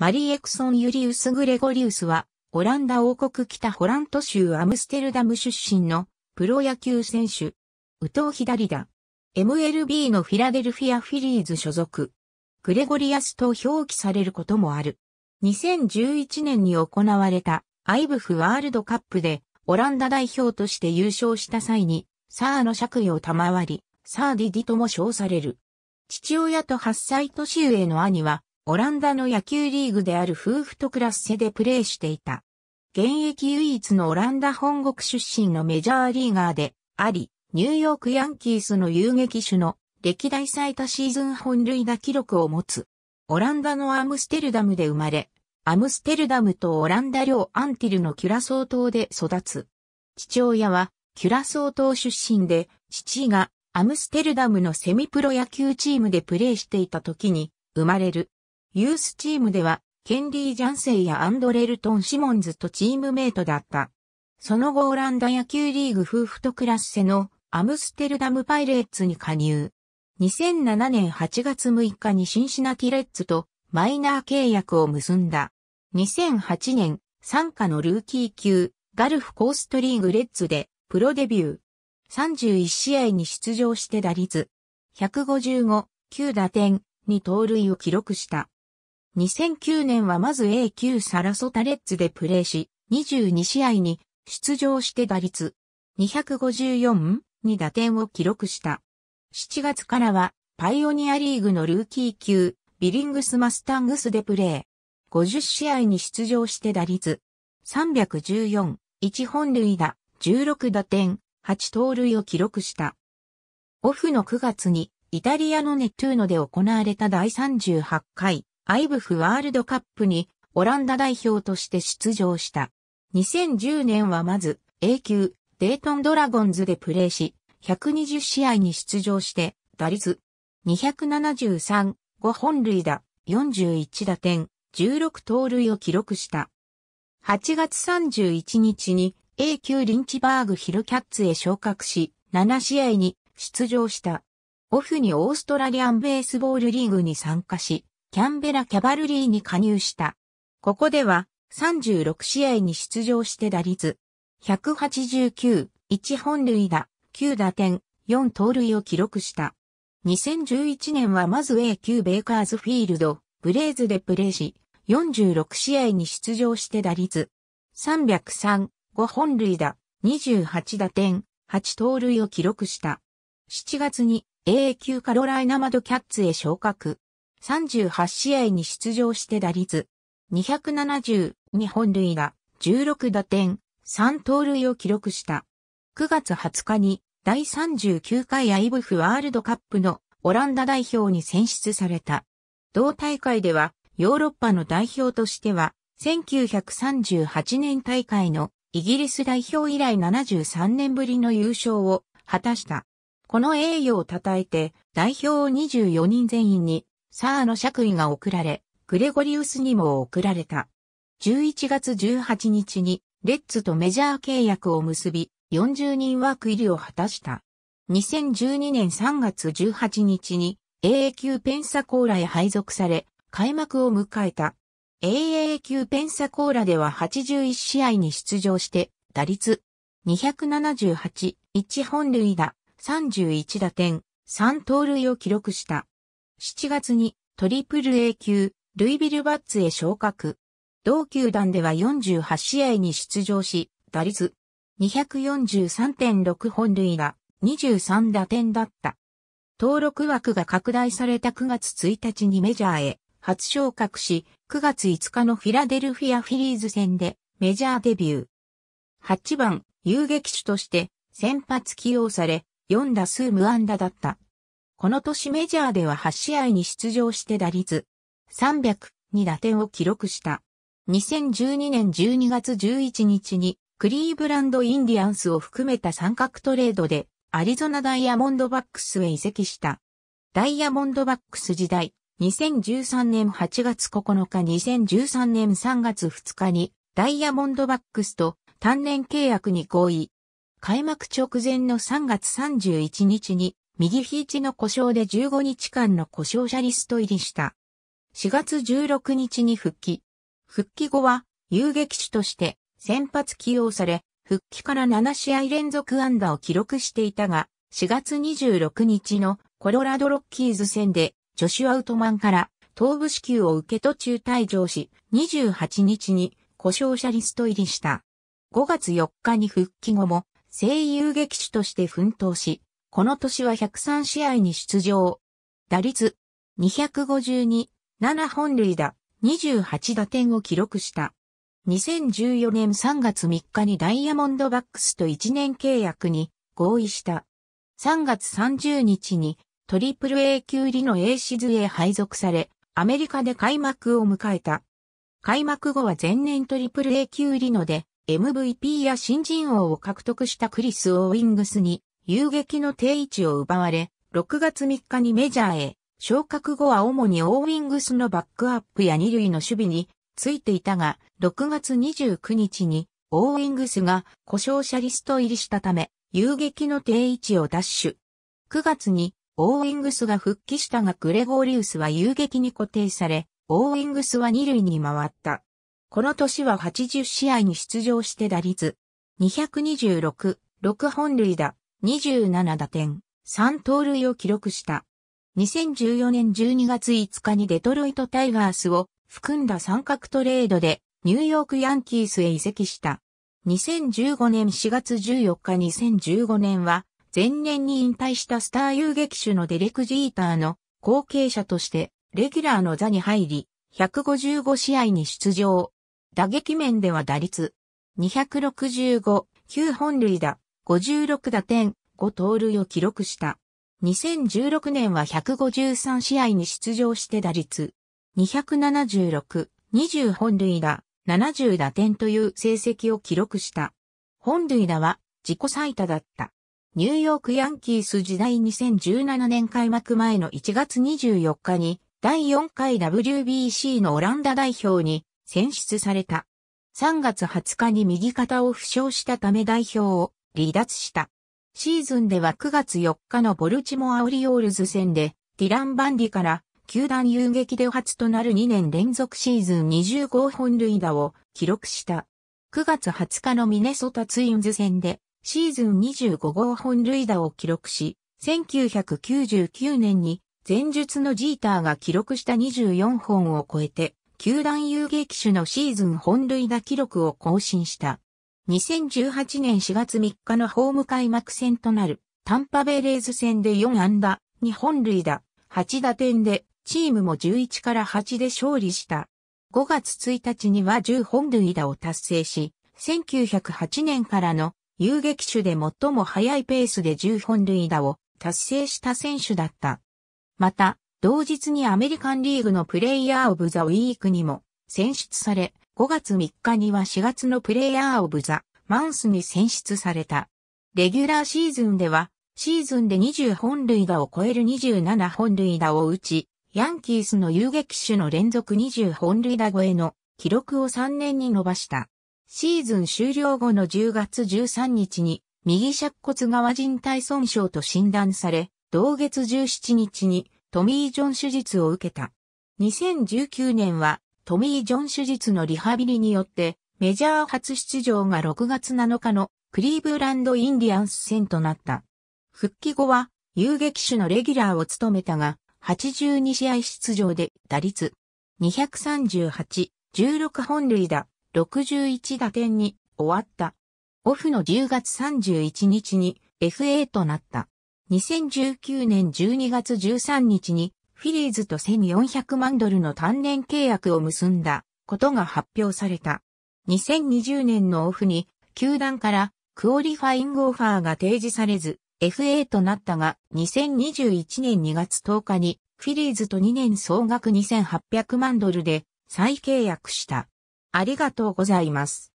マリー・エクソン・ユリウス・グレゴリウスは、オランダ王国北ホラント州アムステルダム出身のプロ野球選手。右投左打。MLB のフィラデルフィア・フィリーズ所属。グレゴリアスと表記されることもある。2011年に行われたアイブフワールドカップでオランダ代表として優勝した際に、サーの借を賜り、サーディディとも称される。父親と8歳年上の兄は、オランダの野球リーグである夫婦とクラッセでプレーしていた。現役唯一のオランダ本国出身のメジャーリーガーであり、ニューヨークヤンキースの遊撃手の歴代最多シーズン本塁打記録を持つ。オランダのアムステルダムで生まれ、アムステルダムとオランダ領アンティルのキュラソー島で育つ。父親はキュラソー島出身で、父がアムステルダムのセミプロ野球チームでプレーしていた時に生まれるユースチームでは、ケンリー・ジャンセイやアンドレルトン・シモンズとチームメイトだった。その後オランダ野球リーグ夫婦とクラッセのアムステルダムパイレッツに加入。2007年8月6日にシンシナティレッツとマイナー契約を結んだ。2008年、参加のルーキー級、ガルフコーストリーグレッツでプロデビュー。31試合に出場して打率。155、9打点、2盗塁を記録した。2009年はまず A 級サラソタレッズでプレーし、22試合に出場して打率254に打点を記録した。7月からはパイオニアリーグのルーキー級ビリングスマスタングスでプレー。50試合に出場して打率314、1本塁打、16打点、8盗塁を記録した。オフの9月にイタリアのネットゥーノで行われた第38回アイブフワールドカップにオランダ代表として出場した。2010年はまず A 級デイトンドラゴンズでプレーし、120試合に出場して、打率273、5本塁打、41打点、16盗塁を記録した。8月31日に A 級リンチバーグヒルキャッツへ昇格し、7試合に出場した。オフにオーストラリアンベースボールリーグに参加し、キャンベラキャバルリーに加入した。ここでは36試合に出場して打率189、1本塁打、9打点、4盗塁を記録した。2011年はまず a 級ベイカーズフィールド、ブレイズでプレーし、46試合に出場して打率303、5本塁打、28打点、8盗塁を記録した。7月に A 級カロライナマドキャッツへ昇格。38試合に出場して打率270日本類が16打点3盗塁を記録した。9月20日に第39回アイブフワールドカップのオランダ代表に選出された。同大会ではヨーロッパの代表としては1938年大会のイギリス代表以来73年ぶりの優勝を果たした。この栄誉を称えて代表を24人全員にサーの爵位が贈られ、グレゴリウスにも贈られた。11月18日に、レッツとメジャー契約を結び、40人枠入りを果たした。2012年3月18日に AA 級ペンサコーラへ配属され、開幕を迎えた。AA 級ペンサコーラでは81試合に出場して、打率278、1本塁打、31打点、3盗塁を記録した。7月にトリプル A 級、ルイビルバッツへ昇格。同球団では48試合に出場し、打率243.6本塁打、23打点だった。登録枠が拡大された9月1日にメジャーへ初昇格し、9月5日のフィラデルフィアフィリーズ戦でメジャーデビュー。8番、遊撃手として先発起用され、4打数無安打だった。この年メジャーでは8試合に出場して打率300に打点を記録した。2012年12月11日にクリーブランドインディアンスを含めた三角トレードでアリゾナダイヤモンドバックスへ移籍した。ダイヤモンドバックス時代、2013年8月9日、2013年3月2日にダイヤモンドバックスと単年契約に合意。開幕直前の3月31日に右ひいちの故障で15日間の故障者リスト入りした。4月16日に復帰。復帰後は、遊撃手として先発起用され、復帰から7試合連続安打を記録していたが、4月26日のコロラドロッキーズ戦で、ジョシュア・ウトマンから頭部支給を受け途中退場し、28日に故障者リスト入りした。5月4日に復帰後も、声優劇手として奮闘し、この年は103試合に出場。打率252、7本塁打、28打点を記録した。2014年3月3日にダイヤモンドバックスと1年契約に合意した。3月30日にトリプル A 級リの A シズへ配属され、アメリカで開幕を迎えた。開幕後は前年トリプル A 級リノで MVP や新人王を獲得したクリス・オーィングスに遊撃の定位置を奪われ、6月3日にメジャーへ、昇格後は主にオーウィングスのバックアップや二塁の守備についていたが、6月29日にオーウィングスが故障者リスト入りしたため、遊撃の定位置を奪取。9月にオーウィングスが復帰したがグレゴーリウスは遊撃に固定され、オーウィングスは二塁に回った。この年は80試合に出場して打率226、6本塁打、27打点、3盗塁を記録した。2014年12月5日にデトロイトタイガースを含んだ三角トレードでニューヨークヤンキースへ移籍した。2015年4月14日2015年は前年に引退したスター遊撃手のデレク・ジーターの後継者としてレギュラーの座に入り155試合に出場。打撃面では打率265、9本塁打、56打点、5盗塁を記録した。2016年は153試合に出場して打率276、20本塁打、70打点という成績を記録した。本塁打は自己最多だった。ニューヨークヤンキース時代2017年開幕前の1月24日に第4回 WBC のオランダ代表に選出された。3月20日に右肩を負傷したため代表を離脱した。シーズンでは9月4日のボルチモア・オリオールズ戦で、ディラン・バンディから、球団遊撃で初となる2年連続シーズン25本塁打を記録した。9月20日のミネソタツインズ戦で、シーズン25号本塁打を記録し、1999年に前述のジーターが記録した24本を超えて、球団遊撃手のシーズン本塁打記録を更新した。2018年4月3日のホーム開幕戦となるタンパベレーズ戦で4安打、2本塁打、8打点で、チームも11から8で勝利した。5月1日には10本塁打を達成し、1908年からの遊撃手で最も速いペースで10本塁打を達成した選手だった。また、同日にアメリカンリーグのプレイヤーオブザウィークにも選出され、5月3日には4月のプレイヤーオブザ・マンスに選出された。レギュラーシーズンでは、シーズンで20本塁打を超える27本塁打を打ち、ヤンキースの遊撃手の連続20本塁打超えの記録を3年に伸ばした。シーズン終了後の10月13日に、右尺骨側人体損傷と診断され、同月17日にトミー・ジョン手術を受けた。2019年はトミー・ジョン手術のリハビリによって、メジャー初出場が6月7日のクリーブランド・インディアンス戦となった。復帰後は遊撃手のレギュラーを務めたが、82試合出場で打率238、16本塁打、61打点に終わった。オフの10月31日に FA となった。2019年12月13日にフィリーズと1400万ドルの単年契約を結んだことが発表された。2020年のオフに球団からクオリファイングオファーが提示されず FA となったが2021年2月10日にフィリーズと2年総額2800万ドルで再契約した。ありがとうございます。